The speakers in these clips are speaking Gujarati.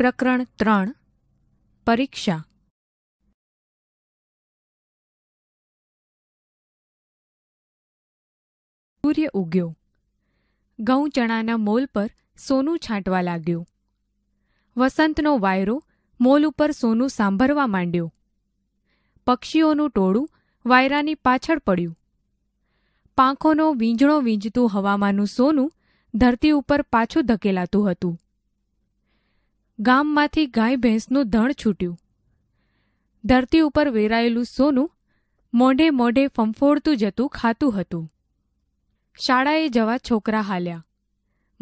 પ્રકરણ ત્રણ પરીક્ષા સૂર્ય ઉગ્યો ઘઉં ચણાના મોલ પર સોનું છાંટવા લાગ્યું વસંતનો વાયરો મોલ ઉપર સોનું સાંભળવા માંડ્યો પક્ષીઓનું ટોળું વાયરાની પાછળ પડ્યું પાંખોનો વીંજણો વીંજતું હવામાનું સોનું ધરતી ઉપર પાછું ધકેલાતું હતું ગામમાંથી ગાય ભેંસનું ધણ છૂટ્યું ધરતી ઉપર વેરાયેલું સોનું મોઢે મોઢે ફંફોડતું જતું ખાતું હતું શાળાએ જવા છોકરા હાલ્યા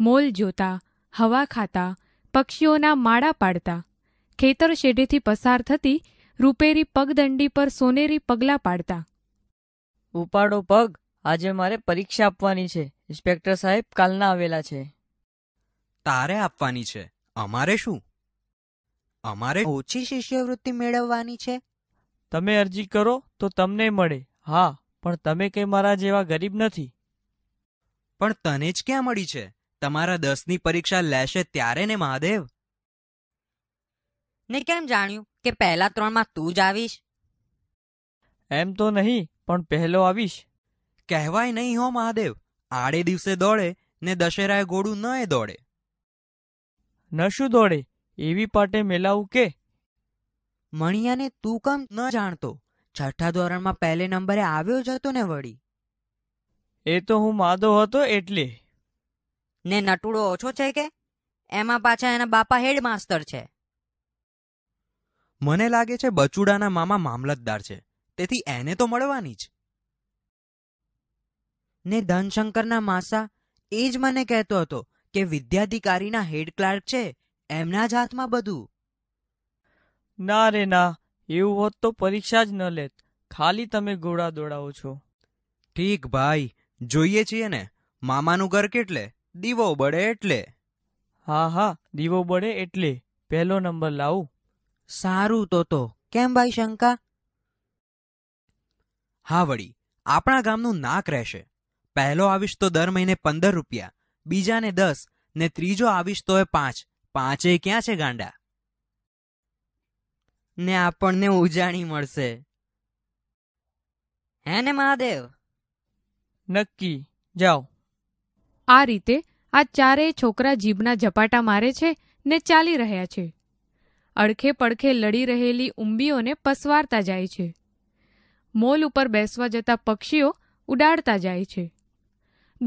મોલ જોતા હવા ખાતા પક્ષીઓના માળા પાડતા ખેતર શેઢેથી પસાર થતી રૂપેરી પગદંડી પર સોનેરી પગલાં પાડતા ઉપાડો પગ આજે મારે પરીક્ષા આપવાની છે ઇન્સ્પેક્ટર સાહેબ કાલના આવેલા છે તારે આપવાની છે અમારે શું અમારે ઓછી શિષ્યવૃત્તિ મેળવવાની છે તમે અરજી કરો તો તમને મળે હા પણ તમે કંઈ મારા જેવા ગરીબ નથી પણ તને જ ક્યાં મળી છે તમારા દસની પરીક્ષા લેશે ત્યારે ને મહાદેવ ને કેમ જાણ્યું કે પહેલા ત્રણમાં તું જ આવીશ એમ તો નહીં પણ પહેલો આવીશ કહેવાય નહીં હો મહાદેવ આડે દિવસે દોડે ને દશેરાએ ગોળું ન એ દોડે ન શું દોડે એવી પાટે મેલાવું કે મણિયાને તું કામ ન જાણતો છઠ્ઠા ધોરણમાં પહેલે નંબરે આવ્યો જ હતો ને વળી એ તો હું માદો હતો એટલે ને નટુડો ઓછો છે કે એમાં પાછા એના બાપા હેડ માસ્તર છે મને લાગે છે બચુડાના મામા મામલતદાર છે તેથી એને તો મળવાની જ ને ધનશંકરના માસા એ જ મને કહેતો હતો કે વિદ્યાધિકારીના હેડ ક્લાર્ક છે એમના જ હાથમાં બધું ના રે ના એવું હોત તો પરીક્ષા જ ન લેત ખાલી તમે ઘોડા દોડાવો છો ઠીક ભાઈ જોઈએ છીએ ને મામાનું ઘર કેટલે દીવો બળે એટલે હા હા દીવો બળે એટલે પહેલો નંબર લાવું સારું તો તો કેમ ભાઈ શંકા હા વળી આપણા ગામનું નાક રહેશે પહેલો આવીશ તો દર મહિને પંદર રૂપિયા બીજાને દસ ને ત્રીજો આવીશ તો એ પાંચ પાંચે ક્યાં છે ગાંડા ને આપણને ઉજાણી મળશે હે ને મહાદેવ નક્કી જાઓ આ રીતે આ ચારેય છોકરા જીભના ઝપાટા મારે છે ને ચાલી રહ્યા છે અડખે પડખે લડી રહેલી ઉંબીઓને પસવારતા જાય છે મોલ ઉપર બેસવા જતા પક્ષીઓ ઉડાડતા જાય છે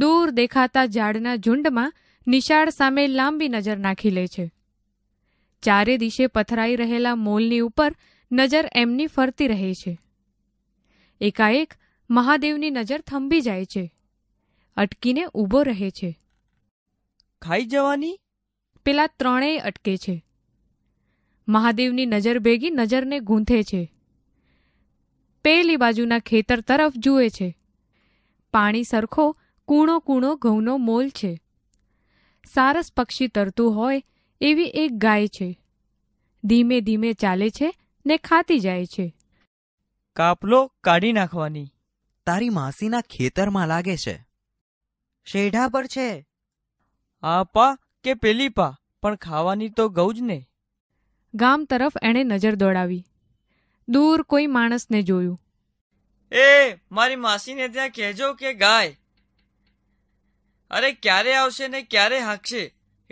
દૂર દેખાતા ઝાડના ઝુંડમાં નિશાળ સામે લાંબી નજર નાખી લે છે ચારે દિશે પથરાઈ રહેલા મોલની ઉપર નજર એમની ફરતી રહે છે એકાએક મહાદેવની નજર થંભી જાય છે અટકીને ઊભો રહે છે ખાઈ જવાની પેલા ત્રણેય અટકે છે મહાદેવની નજર ભેગી નજરને ગૂંથે છે પેલી બાજુના ખેતર તરફ જુએ છે પાણી સરખો કૂણો કૂણો ઘઉંનો મોલ છે સારસ પક્ષી તરતું હોય એવી એક ગાય છે ધીમે ધીમે ચાલે છે ને ખાતી જાય છે કાપલો કાઢી નાખવાની તારી માસીના ખેતરમાં લાગે છે શેઢા પર છે આ પા કે પેલી પા પણ ખાવાની તો ગૌ જ ને ગામ તરફ એણે નજર દોડાવી દૂર કોઈ માણસને જોયું એ મારી માસીને ત્યાં કહેજો કે ગાય અરે ક્યારે આવશે ને ક્યારે હાંકશે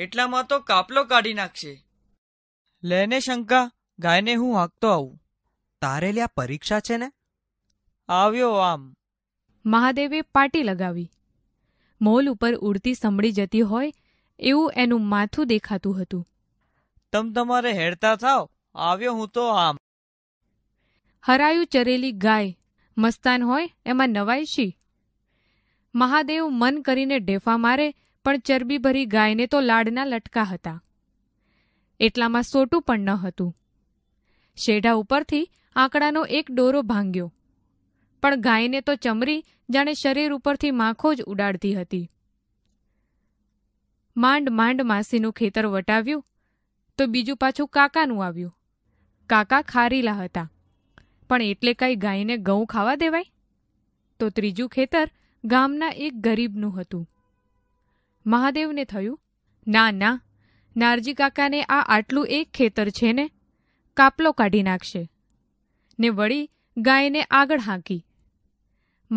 એટલામાં તો કાપલો કાઢી નાખશે લેને શંકા ગાયને હું હાંકતો આવું તારે લ્યા પરીક્ષા છે ને આવ્યો આમ મહાદેવે પાટી લગાવી મોલ ઉપર ઉડતી સંભળી જતી હોય એવું એનું માથું દેખાતું હતું તમ તમારે હેડતા થાવ આવ્યો હું તો આમ હરાયું ચરેલી ગાય મસ્તાન હોય એમાં નવાય શી મહાદેવ મન કરીને ઢેફા મારે પણ ચરબીભરી ગાયને તો લાડના લટકા હતા એટલામાં સોટું પણ ન હતું શેઢા ઉપરથી આંકડાનો એક ડોરો ભાંગ્યો પણ ગાયને તો ચમરી જાણે શરીર ઉપરથી માખો જ ઉડાડતી હતી માંડ માંડ માસીનું ખેતર વટાવ્યું તો બીજું પાછું કાકાનું આવ્યું કાકા ખારીલા હતા પણ એટલે કાંઈ ગાયને ઘઉં ખાવા દેવાય તો ત્રીજું ખેતર ગામના એક ગરીબનું હતું મહાદેવને થયું ના ના નારજી કાકાને આ આટલું એક ખેતર છે ને કાપલો કાઢી નાખશે ને વળી ગાયને આગળ હાંકી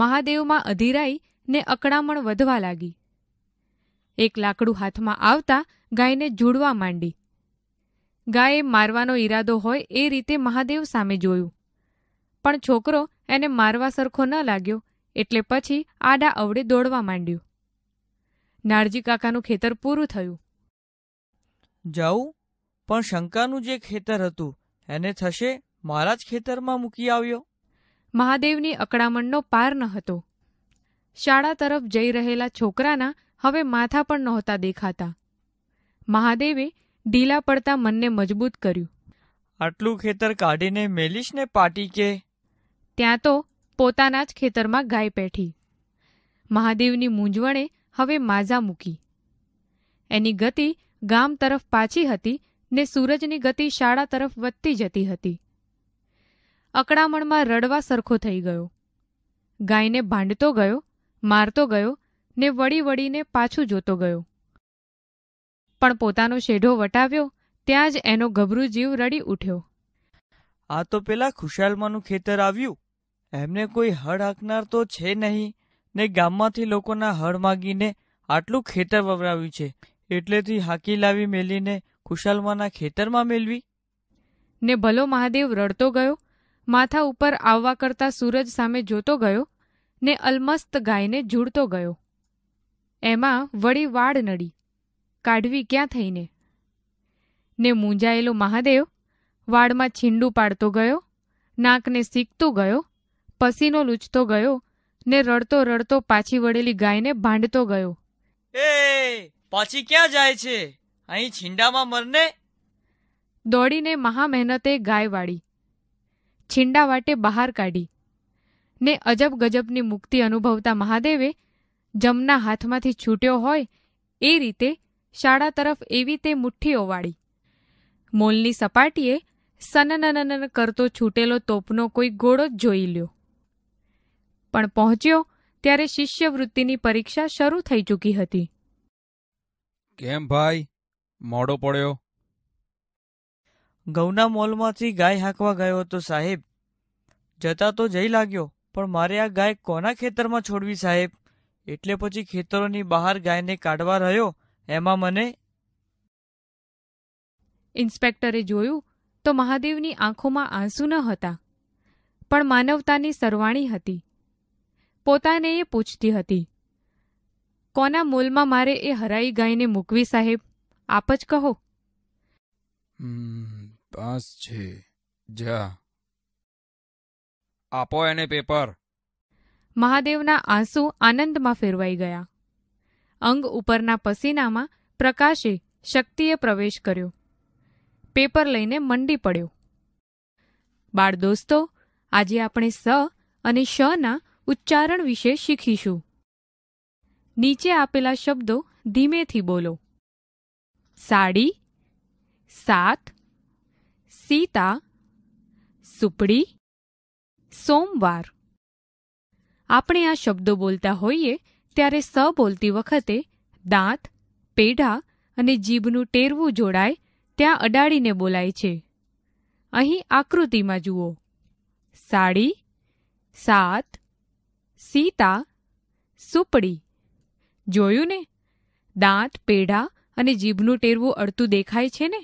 મહાદેવમાં અધીરાઈ ને અકળામણ વધવા લાગી એક લાકડું હાથમાં આવતા ગાયને જોડવા માંડી ગાયે મારવાનો ઈરાદો હોય એ રીતે મહાદેવ સામે જોયું પણ છોકરો એને મારવા સરખો ન લાગ્યો એટલે પછી આડા અવડે દોડવા માંડ્યું નારજી કાકાનું ખેતર પૂરું થયું જાઉં પણ શંકાનું જે ખેતર હતું એને થશે મારા જ ખેતરમાં મૂકી આવ્યો મહાદેવની અકડામણનો પાર ન હતો શાળા તરફ જઈ રહેલા છોકરાના હવે માથા પણ નહોતા દેખાતા મહાદેવે ઢીલા પડતા મનને મજબૂત કર્યું આટલું ખેતર કાઢીને મેલીશ ને પાટી કે ત્યાં તો પોતાના જ ખેતરમાં ગાય પેઠી મહાદેવની મૂંઝવણે હવે માઝા મૂકી એની ગતિ ગામ તરફ પાછી હતી ને સૂરજની ગતિ શાળા તરફ વધતી જતી હતી અકડામણમાં રડવા સરખો થઈ ગયો ગાયને ભાંડતો ગયો મારતો ગયો ને વળી વળીને પાછું જોતો ગયો પણ પોતાનો શેઢો વટાવ્યો ત્યાં જ એનો ગભરું જીવ રડી ઉઠ્યો આ તો પેલા ખુશાલમાનું ખેતર આવ્યું એમને કોઈ હળ હાંકનાર તો છે નહીં ને ગામમાંથી લોકોના હળ માગીને આટલું ખેતર વવરાવ્યું છે એટલેથી હાકી લાવી મેલીને ખુશાલમાના ખેતરમાં મેલવી ને ભલો મહાદેવ રડતો ગયો માથા ઉપર આવવા કરતા સૂરજ સામે જોતો ગયો ને અલમસ્ત ગાયને ઝૂડતો ગયો એમાં વળી વાડ નડી કાઢવી ક્યાં થઈને ને મૂંઝાયેલો મહાદેવ વાડમાં છીંડું પાડતો ગયો નાકને સીકતો ગયો પસીનો લૂછતો ગયો ને રડતો રડતો પાછી વળેલી ગાયને ભાંડતો ગયો એ પાછી ક્યાં જાય છે અહીં છીંડામાં મરને દોડીને મહા મહેનતે ગાય વાળી છીંડા વાટે બહાર કાઢી ને અજબ ગજબની મુક્તિ અનુભવતા મહાદેવે જમના હાથમાંથી છૂટ્યો હોય એ રીતે શાળા તરફ એવી તે મુઠ્ઠીઓ વાળી મોલની સપાટીએ સનનનન કરતો છૂટેલો તોપનો કોઈ ગોળો જ જોઈ લ્યો પણ પહોંચ્યો ત્યારે શિષ્યવૃત્તિની પરીક્ષા શરૂ થઈ ચૂકી હતી કેમ ભાઈ મોડો પડ્યો ઘઉંના મોલમાંથી ગાય હાંકવા ગયો હતો સાહેબ જતા તો જઈ લાગ્યો પણ મારે આ ગાય કોના ખેતરમાં છોડવી સાહેબ એટલે પછી ખેતરોની બહાર ગાયને કાઢવા રહ્યો એમાં મને ઇન્સ્પેક્ટરે જોયું તો મહાદેવની આંખોમાં આંસુ ન હતા પણ માનવતાની સરવાણી હતી પોતાને એ પૂછતી હતી કોના મૂલમાં મારે એ હરાઈ ગાયને મૂકવી સાહેબ આપ જ કહો પાસ છે જા આપો એને પેપર મહાદેવના આંસુ આનંદમાં ફેરવાઈ ગયા અંગ ઉપરના પસીનામાં પ્રકાશે શક્તિએ પ્રવેશ કર્યો પેપર લઈને મંડી પડ્યો બાળ દોસ્તો આજે આપણે સ અને શના ઉચ્ચારણ વિશે શીખીશું નીચે આપેલા શબ્દો ધીમેથી બોલો સાડી સાત સીતા સુપડી સોમવાર આપણે આ શબ્દો બોલતા હોઈએ ત્યારે સ બોલતી વખતે દાંત પેઢા અને જીભનું ટેરવું જોડાય ત્યાં અડાડીને બોલાય છે અહીં આકૃતિમાં જુઓ સાડી સાત સીતા સુપડી જોયું ને દાંત પેઢા અને જીભનું ટેરવું અડતું દેખાય છે ને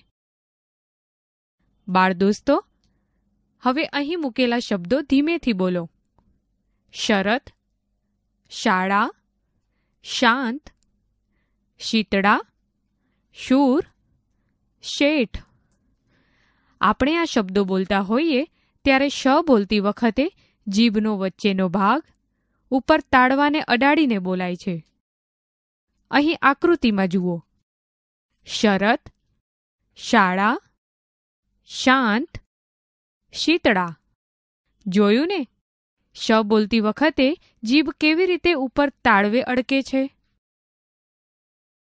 બાળ દોસ્તો હવે અહીં મૂકેલા શબ્દો ધીમેથી બોલો શરત શાળા શાંત શીતળા શૂર શેઠ આપણે આ શબ્દો બોલતા હોઈએ ત્યારે શ બોલતી વખતે જીભનો વચ્ચેનો ભાગ ઉપર તાળવાને અડાડીને બોલાય છે અહીં આકૃતિમાં જુઓ શરત શાળા શાંત શીતળા જોયું ને શ બોલતી વખતે જીભ કેવી રીતે ઉપર તાળવે અડકે છે